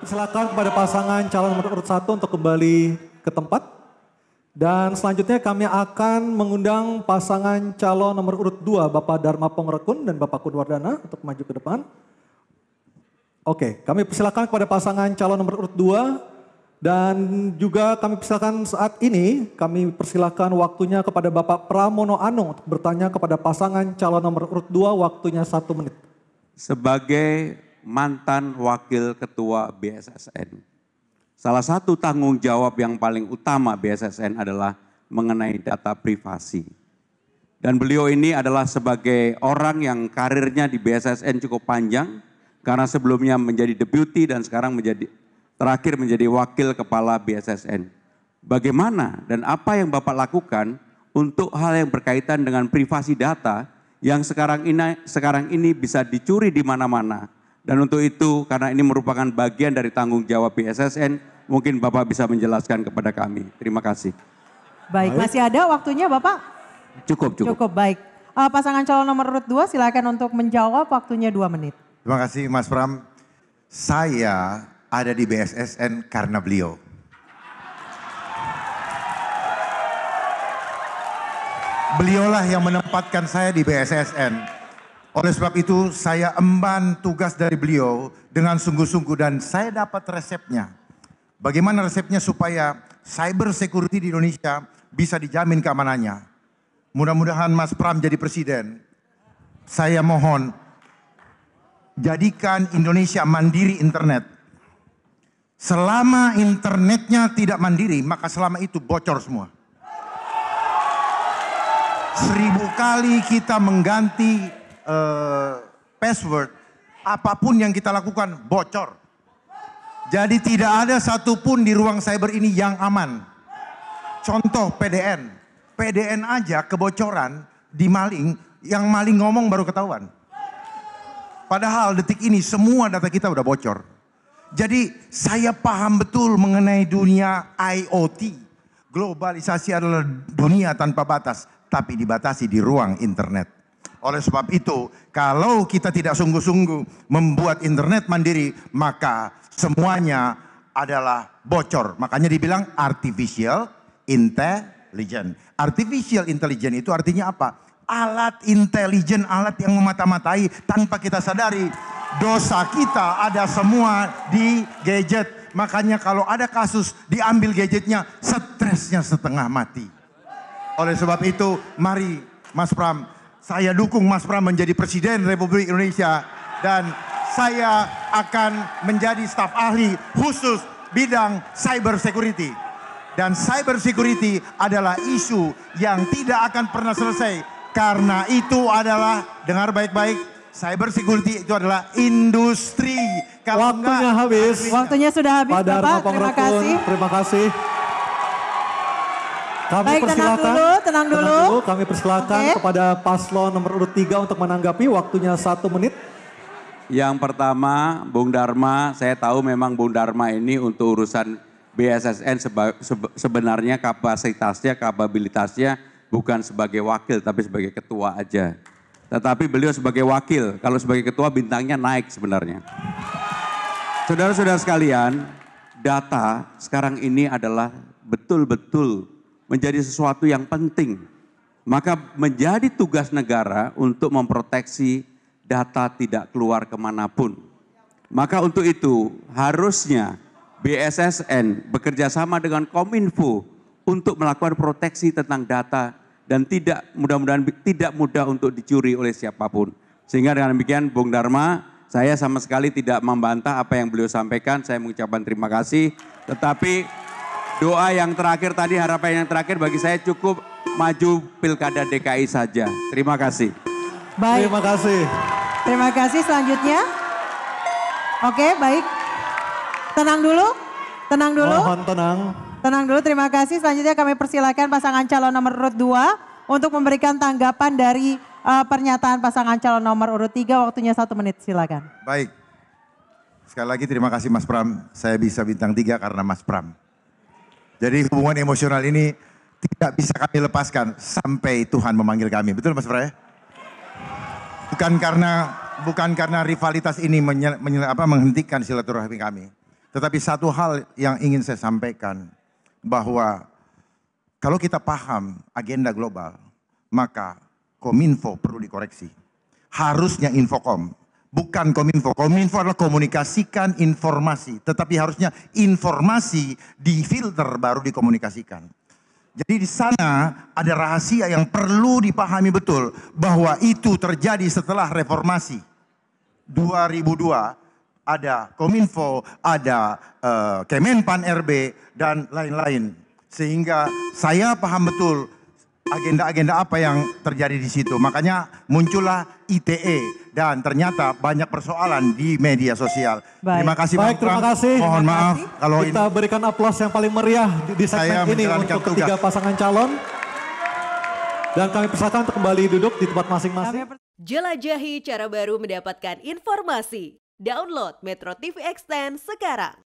Silakan kepada pasangan calon nomor urut satu untuk kembali ke tempat. Dan selanjutnya kami akan mengundang pasangan calon nomor urut dua, Bapak Dharma Pongrekun dan Bapak Kudwardana untuk maju ke depan. Oke, kami persilakan kepada pasangan calon nomor urut dua. dan juga kami persilakan saat ini kami persilakan waktunya kepada Bapak Pramono Anung untuk bertanya kepada pasangan calon nomor urut dua waktunya satu menit. Sebagai mantan wakil ketua BSSN. Salah satu tanggung jawab yang paling utama BSSN adalah mengenai data privasi. Dan beliau ini adalah sebagai orang yang karirnya di BSSN cukup panjang karena sebelumnya menjadi deputi dan sekarang menjadi terakhir menjadi wakil kepala BSSN. Bagaimana dan apa yang Bapak lakukan untuk hal yang berkaitan dengan privasi data yang sekarang ini sekarang ini bisa dicuri di mana-mana dan untuk itu, karena ini merupakan bagian dari tanggung jawab BSSN, mungkin Bapak bisa menjelaskan kepada kami. Terima kasih. Baik, baik. masih ada waktunya Bapak? Cukup, cukup. Cukup, baik. Uh, pasangan calon nomor urut 2 silakan untuk menjawab waktunya 2 menit. Terima kasih Mas Pram. Saya ada di BSSN karena beliau. Beliaulah yang menempatkan saya di BSSN. Oleh sebab itu saya emban tugas dari beliau dengan sungguh-sungguh dan saya dapat resepnya. Bagaimana resepnya supaya cyber security di Indonesia bisa dijamin keamanannya. Mudah-mudahan Mas Pram jadi presiden. Saya mohon jadikan Indonesia mandiri internet. Selama internetnya tidak mandiri, maka selama itu bocor semua. Seribu kali kita mengganti uh, password, apapun yang kita lakukan bocor. Jadi tidak ada satupun di ruang cyber ini yang aman. Contoh PDN. PDN aja kebocoran di maling, yang maling ngomong baru ketahuan. Padahal detik ini semua data kita udah bocor. Jadi saya paham betul mengenai dunia IoT. Globalisasi adalah dunia tanpa batas, tapi dibatasi di ruang internet. Oleh sebab itu, kalau kita tidak sungguh-sungguh membuat internet mandiri, maka semuanya adalah bocor. Makanya dibilang artificial intelligence. Artificial intelligence itu artinya apa? Alat intelijen, alat yang memata-matai tanpa kita sadari. Dosa kita ada semua di gadget. Makanya kalau ada kasus diambil gadgetnya, stresnya setengah mati. Oleh sebab itu, mari Mas Pram, saya dukung Mas Pram menjadi Presiden Republik Indonesia dan saya akan menjadi staf ahli khusus bidang cyber security. Dan cyber security adalah isu yang tidak akan pernah selesai karena itu adalah dengar baik-baik Cyber security itu adalah industri. Kalau Waktunya enggak, habis. Waktunya sudah habis, Pak. Terima kasih. Terima kasih. Kami Baik, persilakan, tenang dulu, tenang Tenang dulu kami persilakan okay. kepada paslon nomor urut tiga untuk menanggapi waktunya satu menit. Yang pertama, Bung Dharma, saya tahu memang Bung Dharma ini untuk urusan BSSN seba, sebenarnya kapasitasnya, kapabilitasnya bukan sebagai wakil tapi sebagai ketua aja. Tetapi beliau sebagai wakil, kalau sebagai ketua bintangnya naik sebenarnya. Saudara-saudara sekalian, data sekarang ini adalah betul-betul menjadi sesuatu yang penting. Maka menjadi tugas negara untuk memproteksi data tidak keluar kemanapun. Maka untuk itu harusnya BSSN bekerja sama dengan Kominfo untuk melakukan proteksi tentang data dan tidak mudah-mudahan tidak mudah untuk dicuri oleh siapapun. Sehingga dengan demikian Bung Dharma saya sama sekali tidak membantah apa yang beliau sampaikan. Saya mengucapkan terima kasih. Tetapi Doa yang terakhir tadi, harapan yang terakhir bagi saya cukup maju pilkada DKI saja. Terima kasih. Baik. Terima kasih. Terima kasih selanjutnya. Oke, baik. Tenang dulu. Tenang dulu. Mohon tenang. Tenang dulu, terima kasih. Selanjutnya kami persilakan pasangan calon nomor urut 2 untuk memberikan tanggapan dari uh, pernyataan pasangan calon nomor urut 3. Waktunya satu menit, silakan. Baik. Sekali lagi terima kasih Mas Pram. Saya bisa bintang tiga karena Mas Pram. Jadi hubungan emosional ini tidak bisa kami lepaskan sampai Tuhan memanggil kami. Betul Mas Frey? Bukan karena bukan karena rivalitas ini menye, menye, apa, menghentikan silaturahmi kami. Tetapi satu hal yang ingin saya sampaikan bahwa kalau kita paham agenda global, maka Kominfo perlu dikoreksi. Harusnya Infocom bukan kominfo. Kominfo adalah komunikasikan informasi, tetapi harusnya informasi difilter baru dikomunikasikan. Jadi di sana ada rahasia yang perlu dipahami betul bahwa itu terjadi setelah reformasi 2002 ada Kominfo, ada uh, Kemenpan RB dan lain-lain. Sehingga saya paham betul agenda-agenda apa yang terjadi di situ. Makanya muncullah ITE dan ternyata banyak persoalan di media sosial. Baik. Terima kasih Baik, terima kasih. Mohon terima kasih. maaf kalau kita berikan aplaus yang paling meriah di, di segmen ini untuk tugas. ketiga pasangan calon. Dan kami persilakan untuk kembali duduk di tempat masing-masing. Jelajahi cara baru mendapatkan informasi. Download Metro TV Extend sekarang.